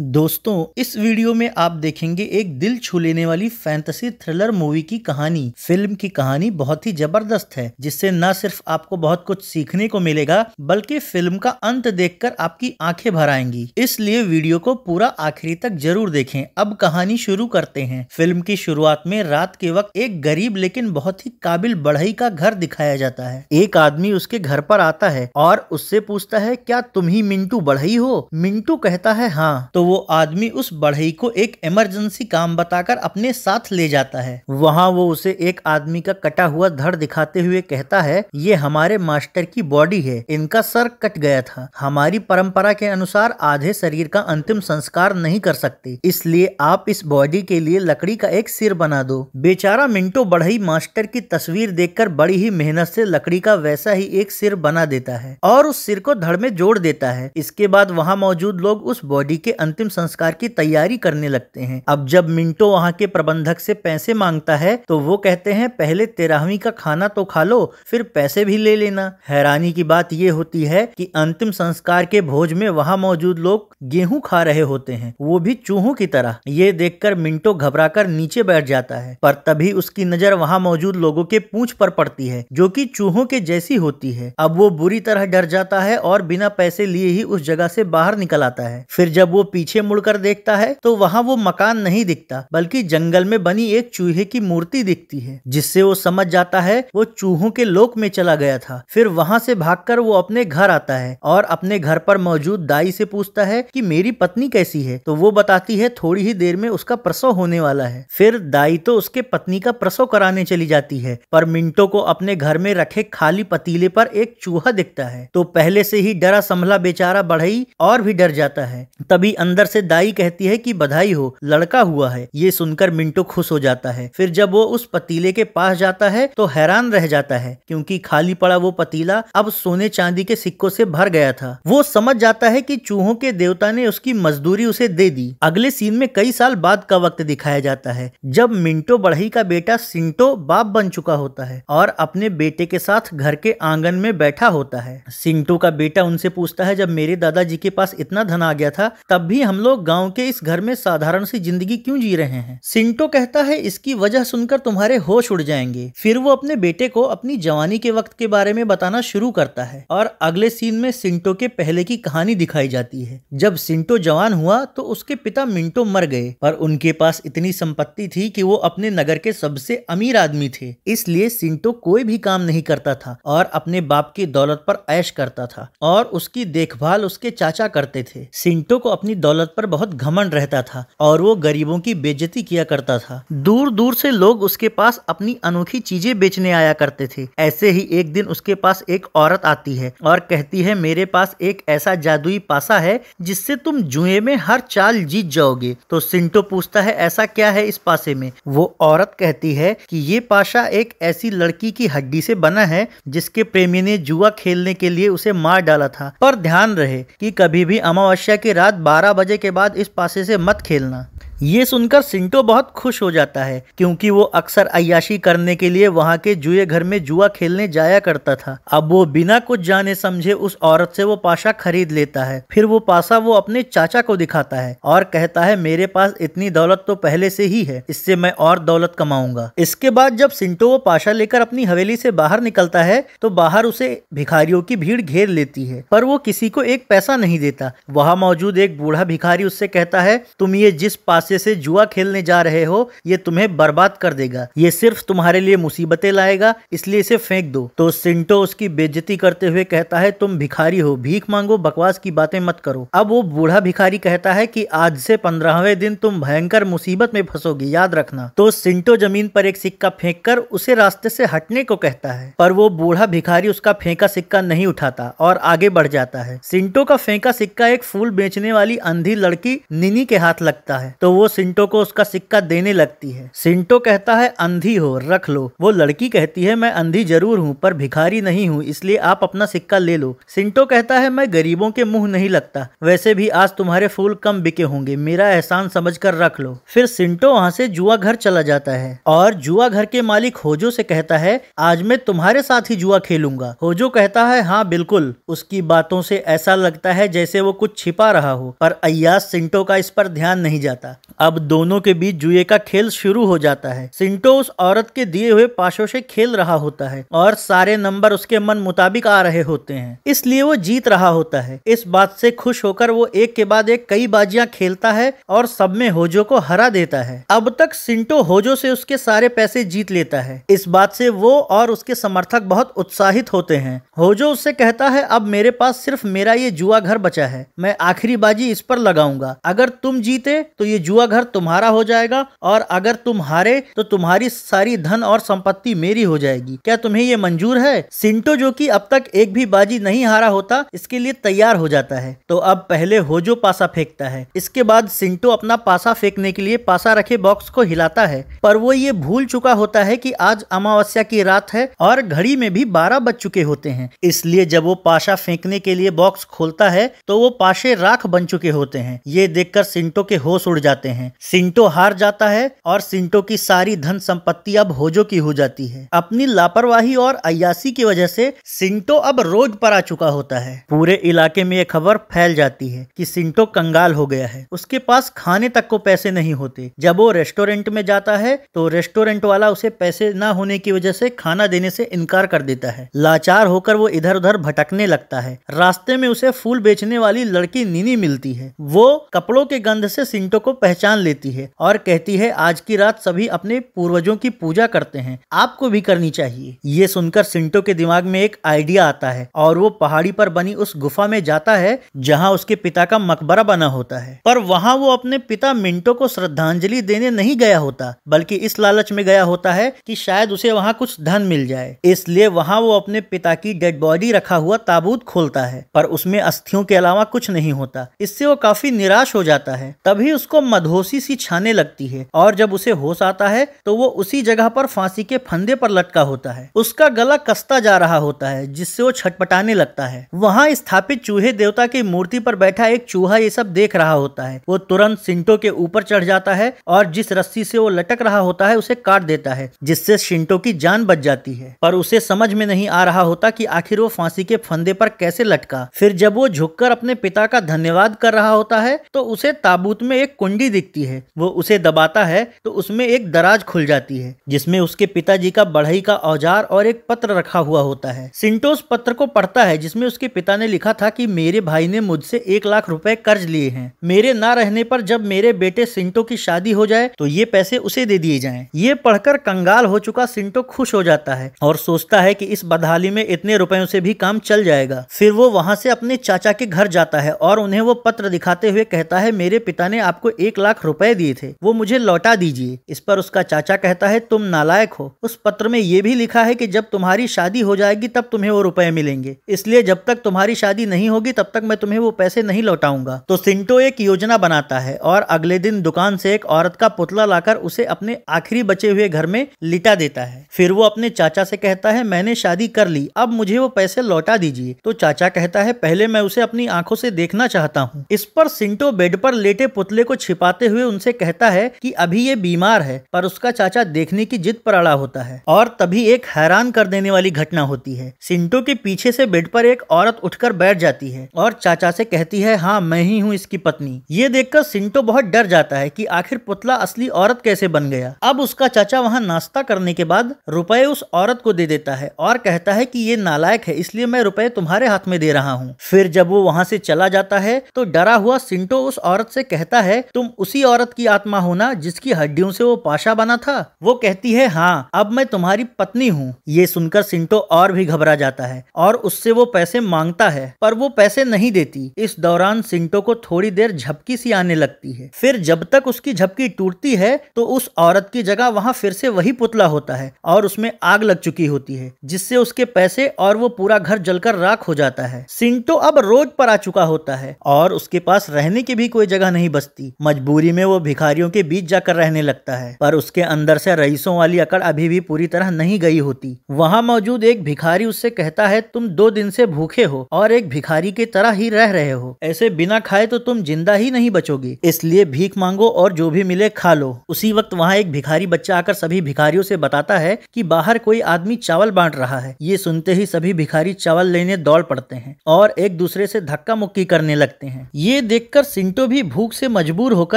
दोस्तों इस वीडियो में आप देखेंगे एक दिल छू लेने वाली फैंटेसी थ्रिलर मूवी की कहानी फिल्म की कहानी बहुत ही जबरदस्त है जिससे न सिर्फ आपको बहुत कुछ सीखने को मिलेगा बल्कि फिल्म का अंत देखकर आपकी आंखें भर आएंगी इसलिए वीडियो को पूरा आखिरी तक जरूर देखें अब कहानी शुरू करते हैं फिल्म की शुरुआत में रात के वक्त एक गरीब लेकिन बहुत ही काबिल बढ़ई का घर दिखाया जाता है एक आदमी उसके घर पर आता है और उससे पूछता है क्या तुम ही मिंटू बढ़ई हो मिंटू कहता है हाँ तो वो आदमी उस बढ़ई को एक इमरजेंसी काम बताकर अपने साथ ले जाता है वहाँ वो उसे एक आदमी का कटा हुआ धड़ दिखाते हुए कहता है ये हमारे मास्टर की बॉडी है इनका सर कट गया था हमारी परंपरा के अनुसार आधे शरीर का अंतिम संस्कार नहीं कर सकते इसलिए आप इस बॉडी के लिए लकड़ी का एक सिर बना दो बेचारा मिंटो बढ़ई मास्टर की तस्वीर देख बड़ी ही मेहनत से लकड़ी का वैसा ही एक सिर बना देता है और उस सिर को धड़ में जोड़ देता है इसके बाद वहाँ मौजूद लोग उस बॉडी के अंतिम संस्कार की तैयारी करने लगते हैं अब जब मिंटो वहाँ के प्रबंधक से पैसे मांगता है तो वो कहते हैं पहले तेरहवीं का खाना तो खा लो फिर पैसे भी ले लेना हैरानी की बात ये होती है कि अंतिम संस्कार के भोज में वहाँ मौजूद लोग गेहूं खा रहे होते हैं वो भी चूहों की तरह ये देखकर मिंटो घबराकर नीचे बैठ जाता है पर तभी उसकी नजर वहाँ मौजूद लोगों के पूछ पर पड़ती है जो कि चूहों के जैसी होती है अब वो बुरी तरह डर जाता है और बिना पैसे लिए ही उस जगह से बाहर निकल आता है फिर जब वो पीछे मुड़कर देखता है तो वहाँ वो मकान नहीं दिखता बल्कि जंगल में बनी एक चूहे की मूर्ति दिखती है जिससे वो समझ जाता है वो चूहों के लोक में चला गया था फिर वहाँ से भाग वो अपने घर आता है और अपने घर पर मौजूद दाई से पूछता है की मेरी पत्नी कैसी है तो वो बताती है थोड़ी ही देर में उसका प्रसव होने वाला है फिर दाई तो उसके पत्नी का प्रसव कराने चली जाती है पर मिंटो को अपने घर में रखे खाली पतीले पर एक चूहा दिखता है तो पहले से ही डरा संभला बेचारा बढ़ई और भी डर जाता है तभी अंदर से दाई कहती है कि बधाई हो लड़का हुआ है ये सुनकर मिंटो खुश हो जाता है फिर जब वो उस पतीले के पास जाता है तो हैरान रह जाता है क्योंकि खाली पड़ा वो पतीला अब सोने चांदी के सिक्कों से भर गया था वो समझ जाता है कि चूहों के देवता ने उसकी मजदूरी उसे दे दी अगले सीन में कई साल बाद का वक्त दिखाया जाता है जब मिंटो बढ़ई का बेटा सिंटो बाप बन चुका होता है और अपने बेटे के साथ घर के आंगन में बैठा होता है सिंटो का बेटा उनसे पूछता है जब मेरे दादाजी के पास इतना धन आ गया था तब भी भी हम लोग गांव के इस घर में साधारण सी जिंदगी क्यों जी रहे हैं सिंटो कहता है इसकी वजह सुनकर तुम्हारे होश उड़ जाएंगे फिर वो अपने बेटे को अपनी जवानी के वक्त के बारे में बताना शुरू करता है और अगले सीन में सिंटो के पहले की कहानी दिखाई जाती है जब सिंटो जवान हुआ तो उसके पिता मिंटो मर गए पर उनके पास इतनी संपत्ति थी कि वो अपने नगर के सबसे अमीर आदमी थे इसलिए सिंटो कोई भी काम नहीं करता था और अपने बाप की दौलत पर ऐश करता था और उसकी देखभाल उसके चाचा करते थे सिंटो को अपनी दौलत पर बहुत घमंड रहता था और वो गरीबों की बेजती किया करता था दूर दूर से लोग उसके पास अपनी अनोखी चीजें बेचने आया करते थे ऐसे ही एक दिन उसके पास एक औरत आती है और कहती है मेरे पास एक ऐसा जादुई पासा है जिससे तुम जुए में हर चाल जीत जाओगे तो सिंटो पूछता है ऐसा क्या है इस पासे में वो औरत कहती है कि ये पाशा एक ऐसी लड़की की हड्डी से बना है जिसके प्रेमी ने जुआ खेलने के लिए उसे मार डाला था पर ध्यान रहे कि कभी भी अमावस्या की रात बारह बजे के बाद इस पासे से मत खेलना ये सुनकर सिंटो बहुत खुश हो जाता है क्योंकि वो अक्सर अयाशी करने के लिए वहाँ के जुए घर में जुआ खेलने जाया करता था अब वो बिना कुछ जाने समझे उस औरत से वो पाशा खरीद लेता है फिर वो पाशा वो अपने चाचा को दिखाता है और कहता है मेरे पास इतनी दौलत तो पहले से ही है इससे मैं और दौलत कमाऊंगा इसके बाद जब सिंटो वो पाशा लेकर अपनी हवेली से बाहर निकलता है तो बाहर उसे भिखारियों की भीड़ घेर लेती है पर वो किसी को एक पैसा नहीं देता वहाँ मौजूद एक बूढ़ा भिखारी उससे कहता है तुम ये जिस पास रास्ते से जुआ खेलने जा रहे हो ये तुम्हें बर्बाद कर देगा ये सिर्फ तुम्हारे लिए मुसीबतें लाएगा इसलिए इसे फेंक दो तो सिंटो उसकी बेजती करते हुए कहता है तुम भिखारी हो भीख मांगो बकवास की बातें मत करो अब वो बूढ़ा भिखारी कहता है की आज से पंद्रहवें दिन तुम भयंकर मुसीबत में फंसोगे याद रखना तो सिंटो जमीन पर एक सिक्का फेंक कर उसे रास्ते से हटने को कहता है पर वो बूढ़ा भिखारी उसका फेंका सिक्का नहीं उठाता और आगे बढ़ जाता है सिंटो का फेंका सिक्का एक फूल बेचने वाली अंधी लड़की निनी के हाथ लगता है तो वो सिंटो को उसका सिक्का देने लगती है सिंटो कहता है अंधी हो रख लो वो लड़की कहती है मैं अंधी जरूर हूँ पर भिखारी नहीं हूँ इसलिए आप अपना सिक्का ले लो सिंटो कहता है मैं गरीबों के मुंह नहीं लगता वैसे भी आज तुम्हारे फूल कम बिके होंगे मेरा एहसान समझ कर रख लो फिर सिंटो वहाँ से जुआ घर चला जाता है और जुआ घर के मालिक होजो से कहता है आज मैं तुम्हारे साथ ही जुआ खेलूंगा होजो कहता है हाँ बिल्कुल उसकी बातों से ऐसा लगता है जैसे वो कुछ छिपा रहा हो पर अयास सिंटो का इस पर ध्यान नहीं जाता अब दोनों के बीच जुए का खेल शुरू हो जाता है सिंटो उस औरत के दिए हुए पाशों से खेल रहा होता है और सारे नंबर उसके मन मुताबिक आ रहे होते हैं इसलिए वो जीत रहा होता है इस बात से खुश होकर वो एक के बाद एक कई बाजियां खेलता है और सब में होजो को हरा देता है अब तक सिंटो होजो से उसके सारे पैसे जीत लेता है इस बात से वो और उसके समर्थक बहुत उत्साहित होते हैं होजो उससे कहता है अब मेरे पास सिर्फ मेरा ये जुआ घर बचा है मैं आखिरी बाजी इस पर लगाऊंगा अगर तुम जीते तो ये जुआ हुआ घर तुम्हारा हो जाएगा और अगर तुम हारे तो तुम्हारी सारी धन और संपत्ति मेरी हो जाएगी क्या तुम्हें ये मंजूर है सिंटो जो कि अब तक एक भी बाजी नहीं हारा होता इसके लिए तैयार हो जाता है तो अब पहले होजो पासा फेंकता है इसके बाद सिंटो अपना पासा फेंकने के लिए पासा रखे बॉक्स को हिलाता है पर वो ये भूल चुका होता है की आज अमावस्या की रात है और घड़ी में भी बारह बज चुके होते हैं इसलिए जब वो पाशा फेंकने के लिए बॉक्स खोलता है तो वो पाशे राख बन चुके होते हैं ये देखकर सिंटो के होश उड़ जाते जाते हैं सिंटो हार जाता है और सिंटो की सारी धन संपत्ति अब होजो की हो जाती है अपनी लापरवाही और अयासी की वजह से सिंटो अब रोज पर आ चुका होता है पूरे इलाके में यह खबर फैल जाती है कि सिंटो कंगाल हो गया है उसके पास खाने तक को पैसे नहीं होते जब वो रेस्टोरेंट में जाता है तो रेस्टोरेंट वाला उसे पैसे न होने की वजह से खाना देने से इनकार कर देता है लाचार होकर वो इधर उधर भटकने लगता है रास्ते में उसे फूल बेचने वाली लड़की नीनी मिलती है वो कपड़ों के गंध से सिंटो को पहचान पहचान लेती है और कहती है आज की रात सभी अपने पूर्वजों की पूजा करते हैं आपको भी करनी चाहिए ये सुनकर सिंटो के दिमाग में एक आइडिया आता है और वो पहाड़ी पर बनी उस गुफा में जाता है जहाँ उसके पिता का मकबरा बना होता है पर वहाँ वो अपने पिता मिंटो को श्रद्धांजलि देने नहीं गया होता बल्कि इस लालच में गया होता है कि शायद उसे वहाँ कुछ धन मिल जाए इसलिए वहाँ वो अपने पिता की डेड बॉडी रखा हुआ ताबूत खोलता है पर उसमें अस्थियों के अलावा कुछ नहीं होता इससे वो काफी निराश हो जाता है तभी उसको मधु अधोसी सी छाने लगती है और जब उसे होश आता है तो वो उसी जगह पर फांसी के फंदे पर लटका होता है उसका गला कसता जा रहा होता है जिससे वो छटपटाने लगता है वहाँ स्थापित चूहे देवता की मूर्ति पर बैठा एक चूहा ये सब देख रहा होता है वो तुरंत सिंटो के ऊपर चढ़ जाता है और जिस रस्सी से वो लटक रहा होता है उसे काट देता है जिससे सिंटो की जान बच जाती है पर उसे समझ में नहीं आ रहा होता की आखिर वो फांसी के फंदे पर कैसे लटका फिर जब वो झुककर अपने पिता का धन्यवाद कर रहा होता है तो उसे ताबूत में एक कुंडी मछली दिखती है वो उसे दबाता है तो उसमें एक दराज खुल जाती है जिसमें उसके पिताजी का बढ़ई का औजार और एक पत्र रखा हुआ होता है सिंटोस पत्र को पढ़ता है जिसमें उसके पिता ने लिखा था कि मेरे भाई ने मुझसे एक लाख रुपए कर्ज लिए हैं मेरे ना रहने पर जब मेरे बेटे सिंटो की शादी हो जाए तो ये पैसे उसे दे दिए जाए ये पढ़कर कंगाल हो चुका सिंटो खुश हो जाता है और सोचता है की इस बदहाली में इतने रुपयों से भी काम चल जाएगा फिर वो वहाँ से अपने चाचा के घर जाता है और उन्हें वो पत्र दिखाते हुए कहता है मेरे पिता ने आपको एक लाख रुपए दिए थे वो मुझे लौटा दीजिए इस पर उसका चाचा कहता है तुम नालायक हो उस पत्र में ये भी लिखा है कि जब तुम्हारी शादी हो जाएगी तब तुम्हें वो रुपए मिलेंगे इसलिए जब तक तुम्हारी शादी नहीं होगी तब तक मैं तुम्हें वो पैसे नहीं लौटाऊंगा तो सिंटो एक योजना बनाता है और अगले दिन दुकान से एक औरत का पुतला लाकर उसे अपने आखिरी बचे हुए घर में लिटा देता है फिर वो अपने चाचा से कहता है मैंने शादी कर ली अब मुझे वो पैसे लौटा दीजिए तो चाचा कहता है पहले मैं उसे अपनी आंखों से देखना चाहता हूँ इस पर सिंटो बेड पर लेटे पुतले को छिपा पाते हुए उनसे कहता है कि अभी ये बीमार है पर उसका चाचा देखने की जिद पर अड़ा होता है और तभी एक हैरान कर देने वाली घटना होती है सिंटो के पीछे से बेड पर एक औरत उठकर बैठ जाती है और चाचा से कहती है हाँ मैं ही हूँ इसकी पत्नी ये देखकर सिंटो बहुत डर जाता है की आखिर पुतला असली औरत कैसे बन गया अब उसका चाचा वहाँ नाश्ता करने के बाद रुपए उस औरत को दे देता है और कहता है की ये नालायक है इसलिए मैं रुपए तुम्हारे हाथ में दे रहा हूँ फिर जब वो वहाँ से चला जाता है तो डरा हुआ सिंटो उस औरत से कहता है तुम उसी औरत की आत्मा होना जिसकी हड्डियों से वो पाशा बना था वो कहती है हाँ अब मैं तुम्हारी पत्नी हूँ ये सुनकर सिंटो और भी घबरा जाता है और उससे वो पैसे मांगता है पर वो पैसे नहीं देती इस दौरान सिंटो को थोड़ी देर झपकी सी आने लगती है फिर जब तक उसकी झपकी टूटती है तो उस औरत की जगह वहाँ फिर से वही पुतला होता है और उसमें आग लग चुकी होती है जिससे उसके पैसे और वो पूरा घर जलकर राख हो जाता है सिंटो अब रोज पर आ चुका होता है और उसके पास रहने की भी कोई जगह नहीं बचती मजबूर मजबूरी में वो भिखारियों के बीच जाकर रहने लगता है पर उसके अंदर से रईसों वाली अकड़ अभी भी पूरी तरह नहीं गई होती वहाँ मौजूद एक भिखारी उससे कहता है तुम दो दिन से भूखे हो और एक भिखारी की तरह ही रह रहे हो ऐसे बिना खाए तो तुम जिंदा ही नहीं बचोगे इसलिए भीख मांगो और जो भी मिले खा लो उसी वक्त वहाँ एक भिखारी बच्चा आकर सभी भिखारियों से बताता है कि बाहर कोई आदमी चावल बांट रहा है ये सुनते ही सभी भिखारी चावल लेने दौड़ पड़ते हैं और एक दूसरे से धक्का मुक्की करने लगते हैं ये देखकर सिंटो भी भूख से मजबूर होकर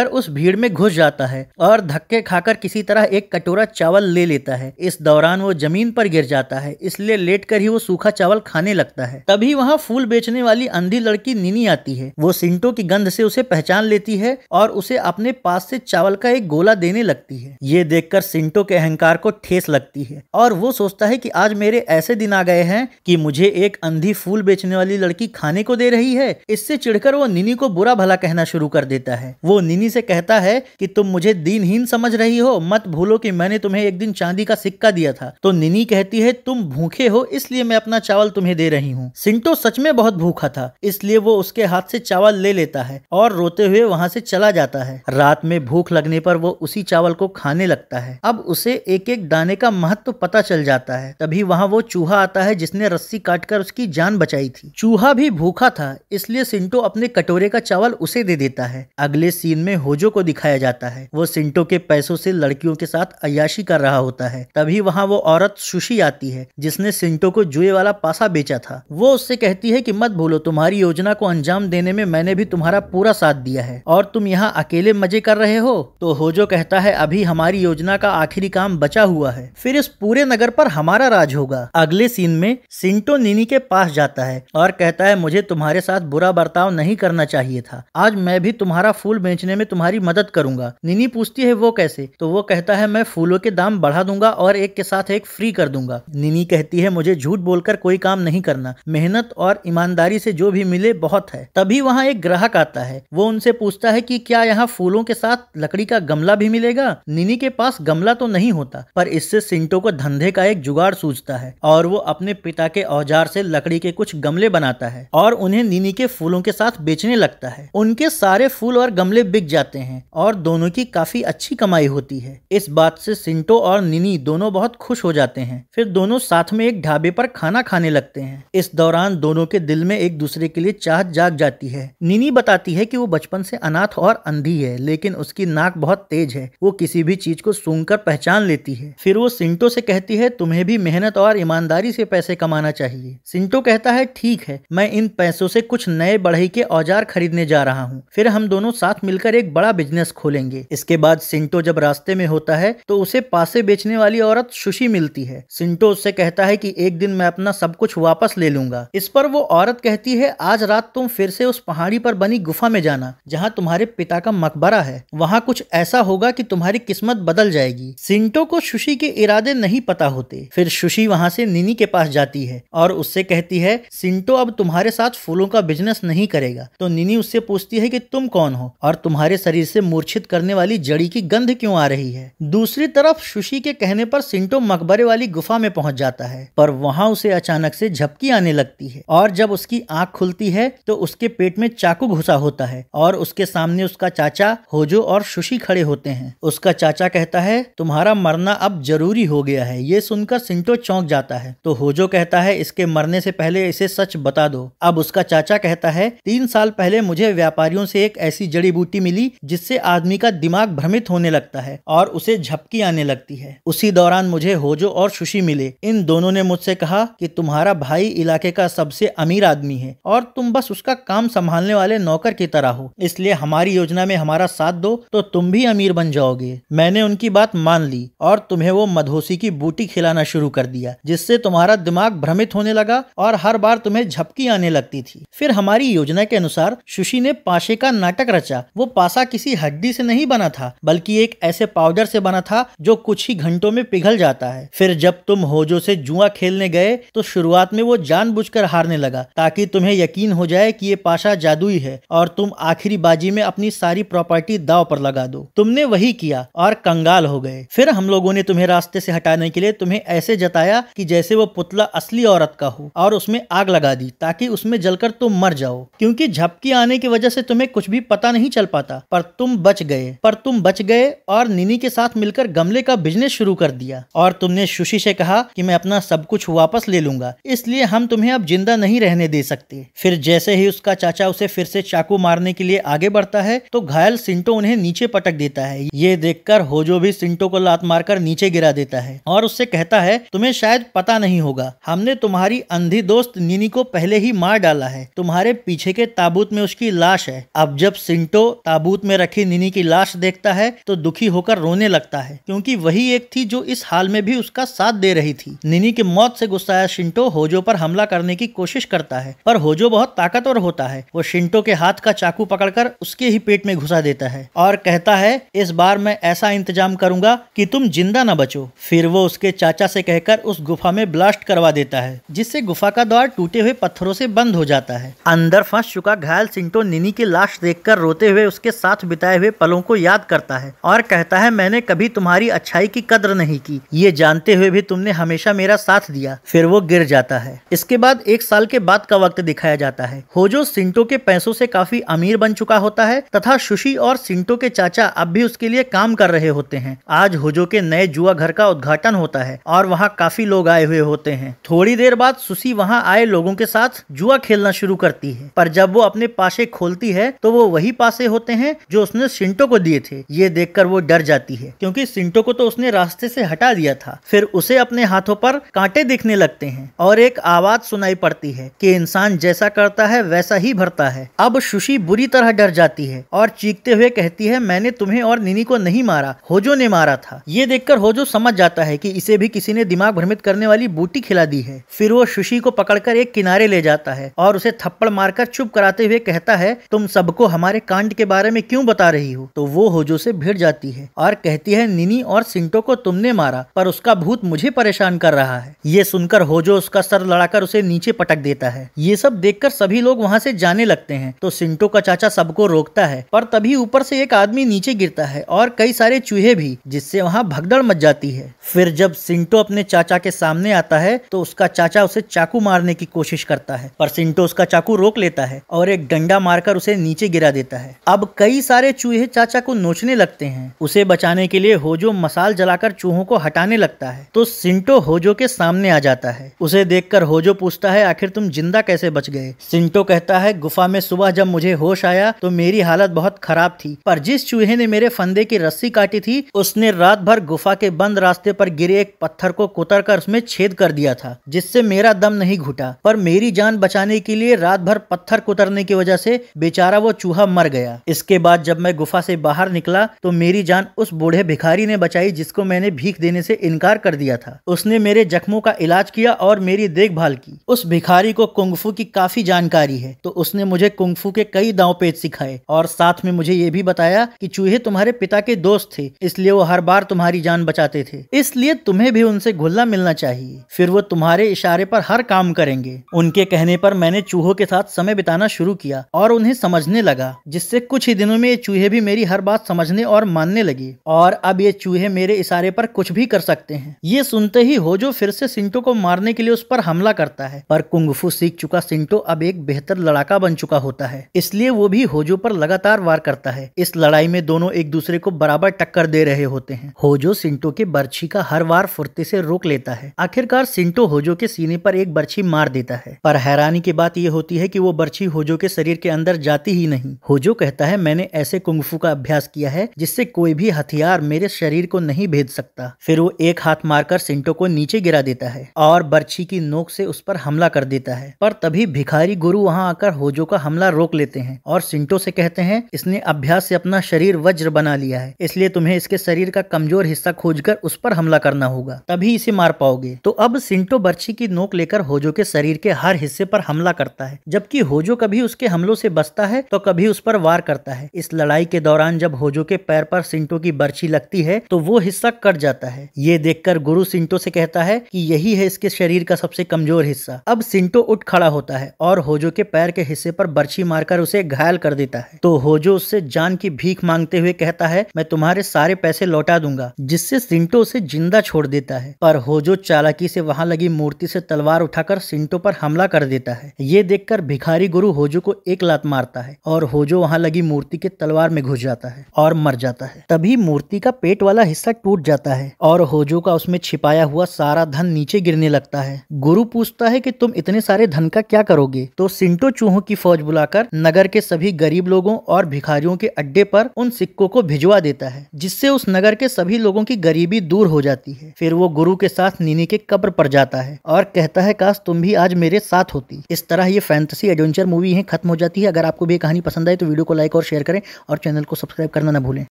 होकर उस भीड़ में घुस जाता है और धक्के खाकर किसी तरह एक कटोरा चावल ले लेता है इस दौरान वो जमीन पर गिर जाता है इसलिए लेट कर ही वो सूखा चावल खाने लगता है तभी वहाँ फूल बेचने वाली अंधी लड़की निनी आती है वो सिंटो की गंध से उसे पहचान लेती है और उसे अपने पास से चावल का एक गोला देने लगती है ये देखकर सिंटो के अहंकार को ठेस लगती है और वो सोचता है की आज मेरे ऐसे दिन आ गए हैं की मुझे एक अंधी फूल बेचने वाली लड़की खाने को दे रही है इससे चिढ़कर वो निनी को बुरा भला कहना शुरू कर देता है वो निनी से कहता है कि तुम मुझे दीनहीन समझ रही हो मत भूलो कि मैंने तुम्हें एक दिन चांदी का सिक्का दिया था तो निनी कहती है तुम भूखे हो इसलिए मैं अपना चावल तुम्हें दे रही हूँ सिंटो सच में बहुत भूखा था इसलिए वो उसके हाथ से चावल ले लेता है और रोते हुए वहाँ से चला जाता है रात में भूख लगने पर वो उसी चावल को खाने लगता है अब उसे एक एक दाने का महत्व तो पता चल जाता है तभी वहाँ वो चूहा आता है जिसने रस्सी काट कर उसकी जान बचाई थी चूहा भी भूखा था इसलिए सिंटो अपने कटोरे का चावल उसे दे देता है अगले सीन में होजो को दिखाया जाता है वो सिंटो के पैसों से लड़कियों के साथ अयाशी कर रहा होता है तभी वहाँ वो औरत सुशी आती है जिसने सिंटो को जुए वाला पासा बेचा था वो उससे कहती है की मत भूलो तुम्हारी योजना को अंजाम देने में मैंने भी तुम्हारा पूरा साथ दिया है और तुम यहाँ अकेले मजे कर रहे हो तो होजो कहता है अभी हमारी योजना का आखिरी काम बचा हुआ है फिर इस पूरे नगर पर हमारा राज होगा अगले सीन में सिंटो निनी के पास जाता है और कहता है मुझे तुम्हारे साथ बुरा बर्ताव नहीं करना चाहिए था आज मैं भी तुम्हारा फूल बेचने में में तुम्हारी मदद करूंगा निनी पूछती है वो कैसे तो वो कहता है मैं फूलों के दाम बढ़ा दूंगा और एक के साथ एक फ्री कर दूंगा निनी कहती है मुझे झूठ बोलकर कोई काम नहीं करना मेहनत और ईमानदारी से जो भी मिले बहुत है तभी वहाँ एक ग्राहक आता है वो उनसे पूछता है की क्या यहाँ फूलों के साथ लकड़ी का गमला भी मिलेगा निनी के पास गमला तो नहीं होता पर इससे सिंटो को धंधे का एक जुगाड़ सूझता है और वो अपने पिता के औजार से लकड़ी के कुछ गमले बनाता है और उन्हें निनी के फूलों के साथ बेचने लगता है उनके सारे फूल और गमले बिक जाते हैं और दोनों की काफी अच्छी कमाई होती है इस बात से सिंटो और निनी दोनों बहुत खुश हो जाते हैं फिर दोनों साथ में एक ढाबे पर खाना खाने लगते हैं इस दौरान दोनों के दिल में एक दूसरे के लिए चाहत जाग जाती है निनी बताती है कि वो बचपन से अनाथ और अंधी है लेकिन उसकी नाक बहुत तेज है वो किसी भी चीज को सूंघ कर पहचान लेती है फिर वो सिंटो से कहती है तुम्हें भी मेहनत और ईमानदारी से पैसे कमाना चाहिए सिंटो कहता है ठीक है मैं इन पैसों से कुछ नए बढ़ई के औजार खरीदने जा रहा हूँ फिर हम दोनों साथ मिलकर एक एक बड़ा बिजनेस खोलेंगे इसके बाद सिंटो जब रास्ते में होता है तो उसे पासे बेचने वाली औरत सुशी मिलती है सिंटो उससे कहता है कि एक दिन मैं अपना सब कुछ वापस ले लूंगा इस पर वो औरत कहती है आज रात तुम फिर से उस पहाड़ी पर बनी गुफा में जाना जहाँ तुम्हारे पिता का मकबरा है वहाँ कुछ ऐसा होगा की तुम्हारी किस्मत बदल जाएगी सिंटो को सुशी के इरादे नहीं पता होते फिर सुशी वहाँ से निनी के पास जाती है और उससे कहती है सिंटो अब तुम्हारे साथ फूलों का बिजनेस नहीं करेगा तो निनी उससे पूछती है की तुम कौन हो और तुम्हारे हमारे शरीर से मूर्छित करने वाली जड़ी की गंध क्यों आ रही है दूसरी तरफ सुशी के कहने पर सिंटो मकबरे वाली गुफा में पहुंच जाता है पर वहां उसे अचानक से झपकी आने लगती है और जब उसकी आंख खुलती है तो उसके पेट में चाकू घुसा होता है और उसके सामने उसका चाचा होजो और सुशी खड़े होते हैं उसका चाचा कहता है तुम्हारा मरना अब जरूरी हो गया है ये सुनकर सिंटो चौंक जाता है तो होजो कहता है इसके मरने से पहले इसे सच बता दो अब उसका चाचा कहता है तीन साल पहले मुझे व्यापारियों से एक ऐसी जड़ी बूटी मिली मिली जिससे आदमी का दिमाग भ्रमित होने लगता है और उसे झपकी आने लगती है उसी दौरान मुझे होजो और सुशी मिले इन दोनों ने मुझसे कहा कि तुम्हारा भाई इलाके का सबसे अमीर आदमी है और तुम बस उसका काम संभालने वाले नौकर की तरह हो इसलिए हमारी योजना में हमारा साथ दो तो तुम भी अमीर बन जाओगे मैंने उनकी बात मान ली और तुम्हें वो मधोसी की बूटी खिलाना शुरू कर दिया जिससे तुम्हारा दिमाग भ्रमित होने लगा और हर बार तुम्हें झपकी आने लगती थी फिर हमारी योजना के अनुसार सुशी ने पाशे का नाटक रचा वो पास पासा किसी हड्डी से नहीं बना था बल्कि एक ऐसे पाउडर से बना था जो कुछ ही घंटों में पिघल जाता है फिर जब तुम होजो से जुआ खेलने गए तो शुरुआत में वो जान हारने लगा ताकि तुम्हें यकीन हो जाए कि ये पाशा जादुई है और तुम आखिरी बाजी में अपनी सारी प्रॉपर्टी दाव पर लगा दो तुमने वही किया और कंगाल हो गए फिर हम लोगों ने तुम्हें रास्ते से हटाने के लिए तुम्हें ऐसे जताया कि जैसे वो पुतला असली औरत का हो और उसमें आग लगा दी ताकि उसमें जलकर तुम मर जाओ क्योंकि झपकी आने की वजह से तुम्हें कुछ भी पता नहीं चल पाता पर तुम बच गए पर तुम बच गए और निनी के साथ मिलकर गमले का बिजनेस शुरू कर दिया और तुमने शुशी से कहा कि मैं अपना सब कुछ वापस ले लूंगा इसलिए हम तुम्हें अब जिंदा नहीं रहने दे सकते फिर जैसे ही उसका चाचा उसे फिर से चाकू मारने के लिए आगे बढ़ता है तो घायल सिंटो उन्हें नीचे पटक देता है ये देखकर होजो भी सिंटो को लात मारकर नीचे गिरा देता है और उससे कहता है तुम्हें शायद पता नहीं होगा हमने तुम्हारी अंधी दोस्त निनी को पहले ही मार डाला है तुम्हारे पीछे के ताबूत में उसकी लाश है अब जब सिंटो ताबूत ताबूत में रखी निनी की लाश देखता है तो दुखी होकर रोने लगता है क्योंकि वही एक थी जो इस हाल में भी उसका साथ दे रही थी निनी की मौत से गुस्साया शिंटो होजो पर हमला करने की कोशिश करता है पर होजो बहुत ताकतवर होता है वो शिंटो के हाथ का चाकू पकड़कर उसके ही पेट में घुसा देता है और कहता है इस बार मैं ऐसा इंतजाम करूंगा कि तुम जिंदा न बचो फिर वो उसके चाचा से कहकर उस गुफा में ब्लास्ट करवा देता है जिससे गुफा का द्वार टूटे हुए पत्थरों से बंद हो जाता है अंदर फंस चुका घायल सिंटो निनी की लाश देखकर रोते हुए उसके के साथ बिताए हुए पलों को याद करता है और कहता है मैंने कभी तुम्हारी अच्छाई की कदर नहीं की ये जानते हुए भी तुमने हमेशा मेरा साथ दिया फिर वो गिर जाता है इसके बाद एक साल के बाद का वक्त दिखाया जाता है होजो सिंटो के पैसों से काफी अमीर बन चुका होता है तथा सुशी और सिंटो के चाचा अब भी उसके लिए काम कर रहे होते हैं आज होजो के नए जुआ घर का उद्घाटन होता है और वहाँ काफी लोग आए हुए होते हैं थोड़ी देर बाद सुशी वहाँ आए लोगों के साथ जुआ खेलना शुरू करती है पर जब वो अपने पासे खोलती है तो वो वही पासे होते हैं हैं जो उसने सिंटो को दिए थे ये देख वो डर जाती है क्योंकि सिंटो को तो उसने रास्ते से हटा दिया था फिर उसे अपने हाथों पर कांटे दिखने लगते हैं और एक आवाज सुनाई पड़ती है कि इंसान जैसा करता है वैसा ही भरता है अब सुशी बुरी तरह डर जाती है और चीखते हुए कहती है मैंने तुम्हें और निनी को नहीं मारा होजो ने मारा था ये देखकर होजो समझ जाता है कि इसे भी किसी ने दिमाग भ्रमित करने वाली बूटी खिला दी है फिर वो सुशी को पकड़कर एक किनारे ले जाता है और उसे थप्पड़ मारकर चुप कराते हुए कहता है तुम सबको हमारे कांड के बारे बारे में क्यों बता रही हो तो वो होजो से भिड़ जाती है और कहती है निनी और सिंटो को तुमने मारा पर उसका भूत मुझे परेशान कर रहा है ये सुनकर होजो उसका सर लड़ाकर उसे नीचे पटक देता है ये सब देखकर सभी लोग वहाँ से जाने लगते हैं तो सिंटो का चाचा सबको रोकता है पर तभी ऊपर से एक आदमी नीचे गिरता है और कई सारे चूहे भी जिससे वहाँ भगदड़ मच जाती है फिर जब सिंटो अपने चाचा के सामने आता है तो उसका चाचा उसे चाकू मारने की कोशिश करता है पर सिंटो उसका चाकू रोक लेता है और एक डंडा मारकर उसे नीचे गिरा देता है अब कई सारे चूहे चाचा को नोचने लगते हैं उसे बचाने के लिए होजो मसाल जलाकर चूहों को हटाने लगता है तो सिंटो होजो के सामने आ जाता है उसे देखकर होजो पूछता है आखिर तुम जिंदा कैसे बच गए सिंटो कहता है गुफा में सुबह जब मुझे होश आया तो मेरी हालत बहुत खराब थी पर जिस चूहे ने मेरे फंदे की रस्सी काटी थी उसने रात भर गुफा के बंद रास्ते पर गिरे एक पत्थर को कोतर कर उसमें छेद कर दिया था जिससे मेरा दम नहीं घुटा पर मेरी जान बचाने के लिए रात भर पत्थर कोतरने की वजह से बेचारा वो चूहा मर गया इसके उसके बाद जब मैं गुफा से बाहर निकला तो मेरी जान उस बूढ़े भिखारी ने बचाई जिसको मैंने भीख देने से इनकार कर दिया था उसने मेरे जख्मों का इलाज किया और मेरी देखभाल की उस भिखारी को कुंगफू की काफी जानकारी है तो उसने मुझे कुंगफू के कई दाव पेज सिखाए और साथ में मुझे ये भी बताया कि चूहे तुम्हारे पिता के दोस्त थे इसलिए वो हर बार तुम्हारी जान बचाते थे इसलिए तुम्हें भी उनसे घुलना मिलना चाहिए फिर वो तुम्हारे इशारे पर हर काम करेंगे उनके कहने पर मैंने चूहों के साथ समय बिताना शुरू किया और उन्हें समझने लगा जिससे कुछ ही दिनों में ये चूहे भी मेरी हर बात समझने और मानने लगी और अब ये चूहे मेरे इशारे पर कुछ भी कर सकते हैं ये सुनते ही होजो फिर से सिंटो को मारने के लिए उस पर हमला करता है पर कुंगफू सीख चुका सिंटो अब एक बेहतर लड़ाका बन चुका होता है इसलिए वो भी होजो पर लगातार वार करता है इस लड़ाई में दोनों एक दूसरे को बराबर टक्कर दे रहे होते हैं होजो सिंटो के बर्छी का हर वार फुर्ती से रोक लेता है आखिरकार सिंटो होजो के सीने पर एक बर्छी मार देता है पर हैरानी की बात यह होती है की वो बर्छी होजो के शरीर के अंदर जाती ही नहीं होजो कहता है मैं मैंने ऐसे कुंगफू का अभ्यास किया है जिससे कोई भी हथियार मेरे शरीर को नहीं भेज सकता फिर वो एक हाथ मारकर सिंटो को नीचे गिरा देता है और बर्छी की नोक से उस पर हमला कर देता है पर तभी भिखारी गुरु वहाँ आकर होजो का हमला रोक लेते हैं और सिंटो से कहते हैं इसने अभ्यास से अपना शरीर वज्र बना लिया है इसलिए तुम्हें इसके शरीर का कमजोर हिस्सा खोज उस पर हमला करना होगा तभी इसे मार पाओगे तो अब सिंटो बर्छी की नोक लेकर होजो के शरीर के हर हिस्से पर हमला करता है जबकि होजो कभी उसके हमलों से बचता है तो कभी उस पर वार करता है है इस लड़ाई के दौरान जब होजो के पैर पर सिंटो की बर्छी लगती है तो वो हिस्सा कट जाता है ये देखकर गुरु सिंटो से कहता है कि यही है इसके शरीर का सबसे कमजोर हिस्सा अब सिंटो उठ खड़ा होता है और होजो के पैर के हिस्से पर बर्छी मारकर उसे घायल कर देता है तो होजो उससे जान की भीख मांगते हुए कहता है मैं तुम्हारे सारे पैसे लौटा दूंगा जिससे सिंटो उसे जिंदा छोड़ देता है पर होजो चालाकी से वहां लगी मूर्ति से तलवार उठाकर सिंटो पर हमला कर देता है ये देखकर भिखारी गुरु होजो को एक लात मारता है और होजो वहां लगी मूर्ति मूर्ति के तलवार में घुस जाता है और मर जाता है तभी मूर्ति का पेट वाला हिस्सा टूट जाता है और होजो का उसमें छिपाया हुआ सारा धन नीचे गिरने लगता है गुरु पूछता है कि तुम इतने सारे धन का क्या करोगे तो सिंटो चूहों की फौज बुलाकर नगर के सभी गरीब लोगों और भिखारियों के अड्डे पर उन सिक्कों को भिजवा देता है जिससे उस नगर के सभी लोगों की गरीबी दूर हो जाती है फिर वो गुरु के साथ नीनी के कब्र पर जाता है और कहता है काश तुम भी आज मेरे साथ होती इस तरह ये फैंटसी एडवेंचर मूवी है खत्म हो जाती है अगर आपको भी कहानी पसंद आए तो वीडियो को लाइक और शेयर करें और चैनल को सब्सक्राइब करना ना भूलें